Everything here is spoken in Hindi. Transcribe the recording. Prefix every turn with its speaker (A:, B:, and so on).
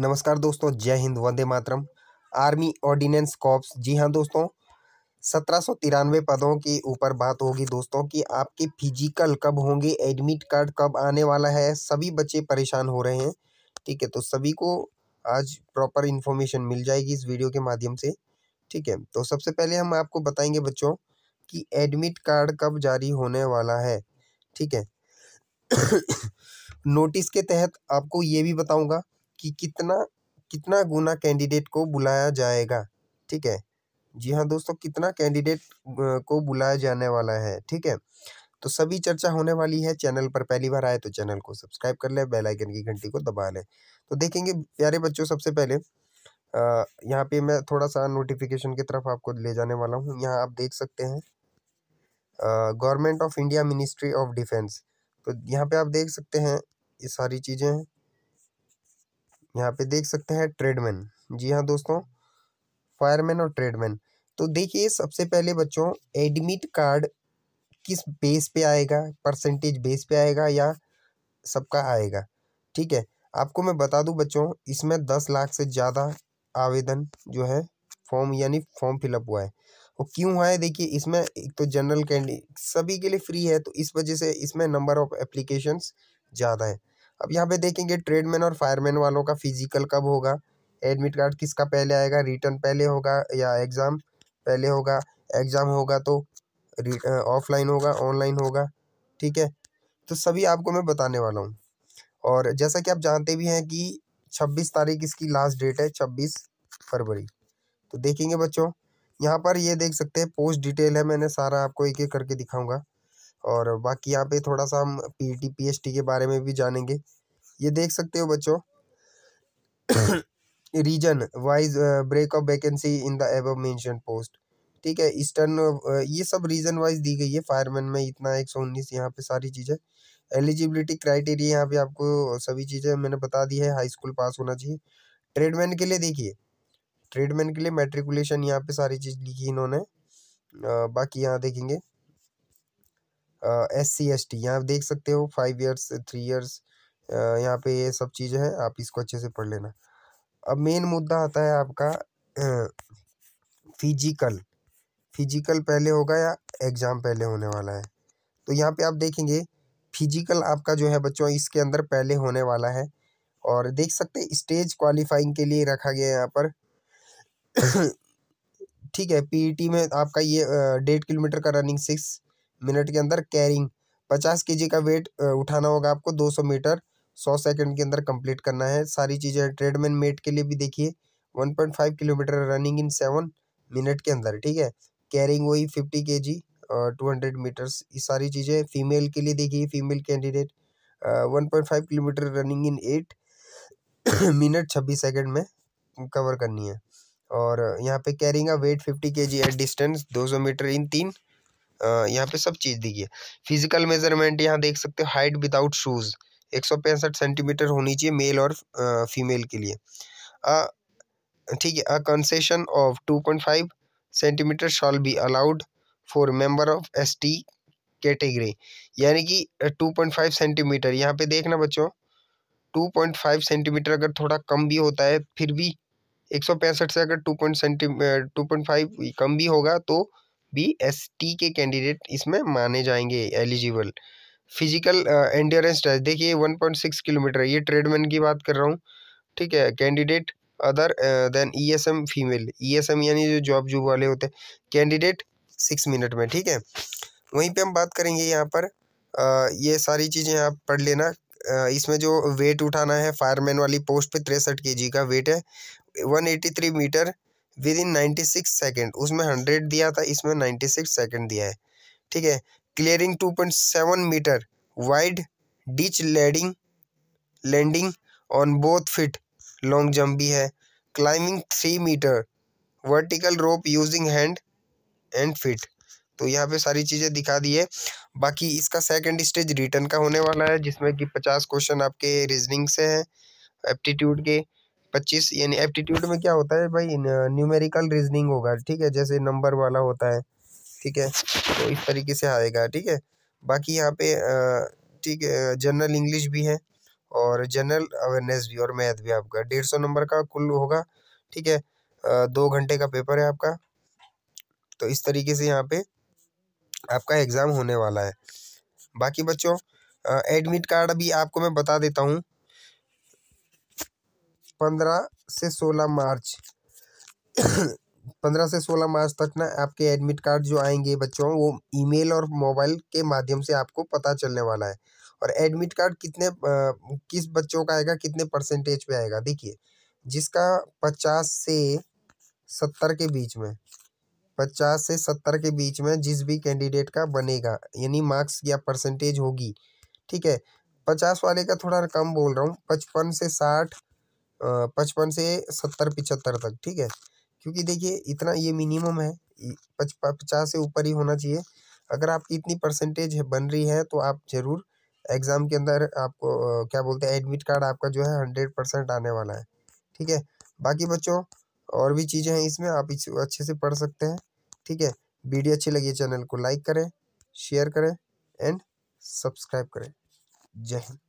A: नमस्कार दोस्तों जय हिंद वंदे मातरम आर्मी ऑर्डिनेंस कॉप्स जी हाँ दोस्तों सत्रह सौ तिरानवे पदों के ऊपर बात होगी दोस्तों कि आपके फिजिकल कब होंगे एडमिट कार्ड कब आने वाला है सभी बच्चे परेशान हो रहे हैं ठीक है तो सभी को आज प्रॉपर इन्फॉर्मेशन मिल जाएगी इस वीडियो के माध्यम से ठीक है तो सबसे पहले हम आपको बताएंगे बच्चों कि एडमिट कार्ड कब जारी होने वाला है ठीक है नोटिस के तहत आपको ये भी बताऊंगा कि कितना कितना गुना कैंडिडेट को बुलाया जाएगा ठीक है जी हाँ दोस्तों कितना कैंडिडेट को बुलाया जाने वाला है ठीक है तो सभी चर्चा होने वाली है चैनल पर पहली बार आए तो चैनल को सब्सक्राइब कर लें बेल आइकन की घंटी को दबा लें तो देखेंगे प्यारे बच्चों सबसे पहले यहाँ पे मैं थोड़ा सा नोटिफिकेशन की तरफ आपको ले जाने वाला हूँ यहाँ आप देख सकते हैं government of India ministry of defence तो यहाँ पे आप देख सकते हैं ये सारी चीज़ें हैं यहाँ पे देख सकते हैं ट्रेडमैन जी हाँ दोस्तों फायरमैन और ट्रेडमैन तो देखिए सबसे पहले बच्चों एडमिट कार्ड किस बेस पे आएगा परसेंटेज बेस पे आएगा या सबका आएगा ठीक है आपको मैं बता दूं बच्चों इसमें दस लाख से ज़्यादा आवेदन जो है फॉर्म यानी फॉर्म फिलअप हुआ है वो क्यों हुआ है देखिए इसमें एक तो जनरल कैंडिडेट सभी के लिए फ्री है तो इस वजह से इसमें नंबर ऑफ एप्लीकेशंस ज़्यादा है अब यहाँ पे देखेंगे ट्रेडमैन और फायरमैन वालों का फिजिकल कब होगा एडमिट कार्ड किसका पहले आएगा रिटर्न पहले होगा या एग्ज़ाम पहले होगा एग्ज़ाम होगा तो ऑफलाइन होगा ऑनलाइन होगा ठीक है तो सभी आपको मैं बताने वाला हूँ और जैसा कि आप जानते भी हैं कि छब्बीस तारीख इसकी लास्ट डेट है छब्बीस फरवरी तो देखेंगे बच्चों यहाँ पर ये देख सकते हैं पोस्ट डिटेल है मैंने सारा आपको एक एक करके दिखाऊंगा और बाकी यहाँ पे थोड़ा सा हम P T P S T के बारे में भी जानेंगे ये देख सकते हो बच्चों region wise break of vacancy in the above mention post ठीक है ईस्टर्न ये सब रीजन वाइज दी गई है फायरमैन में इतना एक सौ उन्नीस यहाँ पे सारी चीज़ें एलिजिबिलिटी क्राइटेरिया यहाँ पे आपको सभी चीज़ें मैंने बता दी है हाई स्कूल पास होना चाहिए ट्रेडमैन के लिए देखिए ट्रेडमैन के लिए मेट्रिकुलेशन यहाँ पे सारी चीज़ लिखी इन्होंने बाकी यहाँ देखेंगे एस सी एस टी यहाँ देख सकते हो फाइव ईयर्स थ्री ईयर्स यहाँ पे ये सब चीज़ें हैं आप इसको अच्छे से पढ़ लेना अब मेन मुद्दा आता है आपका फिजिकल फिजिकल पहले होगा या एग्ज़ाम पहले होने वाला है तो यहाँ पे आप देखेंगे फिजिकल आपका जो है बच्चों इसके अंदर पहले होने वाला है और देख सकते हैं स्टेज क्वालिफाइंग के लिए रखा गया है यहाँ पर ठीक है पीईटी e में आपका ये डेढ़ किलोमीटर का रनिंग सिक्स मिनट के अंदर कैरिंग पचास के का वेट उठाना होगा आपको दो सौ मीटर सौ सेकंड के अंदर कंप्लीट करना है सारी चीज़ें ट्रेडमैन मेट के लिए भी देखिए one point five kilometre running in seven minute के अंदर ठीक है कैरिंग वही फिफ्टी के जी टू हंड्रेड मीटर्स ये सारी चीज़ें फीमेल के लिए देखिए female candidate one point five kilometre running in eight minute छब्बीस सेकेंड में कवर करनी है और यहाँ पे कैरिंग का वेट फिफ्टी के जी एट डिस्टेंस दो सौ मीटर इन तीन यहाँ पे सब चीज़ दी है फिजिकल मेजरमेंट यहाँ देख सकते हो हाइट विदाउट शूज़ एक सौ पैंसठ सेंटीमीटर होनी चाहिए मेल और फीमेल के लिए ठीक है a concession of two point five centimetre shall be allowed for member of S T category यानी कि टू पॉइंट फाइव सेंटीमीटर यहाँ पे देखना बच्चों टू पॉइंट फाइव सेंटीमीटर अगर थोड़ा कम भी होता है फिर भी एक सौ पैंसठ से अगर two point centi two point five कम भी होगा तो बी एस टी के कैंडिडेट इसमें माने जाएंगे एलिजिबल फिजिकल एंडियोरेंस टेस्ट देखिए वन पॉइंट सिक्स किलोमीटर है ये ट्रेडमैन की बात कर रहा हूँ ठीक है candidate other than E S M female E S M यानी जो जॉब जूब वाले होते हैं कैंडिडेट सिक्स मिनट में ठीक है वहीं पे हम बात करेंगे यहाँ पर आ, ये सारी चीज़ें आप पढ़ लेना आ, इसमें जो वेट उठाना है फायरमैन वाली पोस्ट पे तिरसठ के जी का वेट है one eighty three metre within ninety six second उसमें हंड्रेड दिया था इसमें नाइन्टी सिक्स सेकेंड दिया है ठीक है clearing two point seven metre wide ditch landing landing on both feet long jump भी है climbing three metre vertical rope using hand and feet तो यहाँ पे सारी चीज़ें दिखा दी है बाकी इसका सेकेंड स्टेज रिटर्न का होने वाला है जिसमें कि पचास क्वेश्चन आपके रीजनिंग से हैं एप्टीट्यूड के पच्चीस यानी एप्टीट्यूड में क्या होता है भाई न्यूमेरिकल रीजनिंग होगा ठीक है जैसे नंबर वाला होता है ठीक है तो इस तरीके से आएगा ठीक है बाकी यहाँ पे ठीक है जनरल इंग्लिश भी है और जनरल अवेयरनेस भी और मैथ भी आपका डेढ़ सौ नंबर का कुल होगा ठीक है दो घंटे का पेपर है आपका तो इस तरीके से यहाँ पे आपका एग्ज़ाम होने वाला है बाकी बच्चों एडमिट कार्ड भी आपको मैं बता देता हूँ पंद्रह से सोलह मार्च पंद्रह से सोलह मार्च तक ना आपके एडमिट कार्ड जो आएंगे बच्चों वो ईमेल और मोबाइल के माध्यम से आपको पता चलने वाला है और एडमिट कार्ड कितने आ, किस बच्चों का आएगा कितने परसेंटेज पे आएगा देखिए जिसका पचास से सत्तर के बीच में पचास से सत्तर के बीच में जिस भी कैंडिडेट का बनेगा यानी मार्क्स या परसेंटेज होगी ठीक है पचास वाले का थोड़ा कम बोल रहा हूँ पचपन से साठ पचपन से सत्तर पिचहत्तर तक ठीक है क्योंकि देखिए इतना ये मिनिमम है पच पचास से ऊपर ही होना चाहिए अगर आपकी इतनी परसेंटेज बन रही है तो आप ज़रूर एग्ज़ाम के अंदर आपको क्या बोलते हैं एडमिट कार्ड आपका जो है हंड्रेड परसेंट आने वाला है ठीक है बाकी बच्चों और भी चीज़ें हैं इसमें आप इस अच्छे से पढ़ सकते हैं ठीक है वीडियो अच्छी लगी चैनल को लाइक करें शेयर करें एंड सब्सक्राइब करें जय हिंद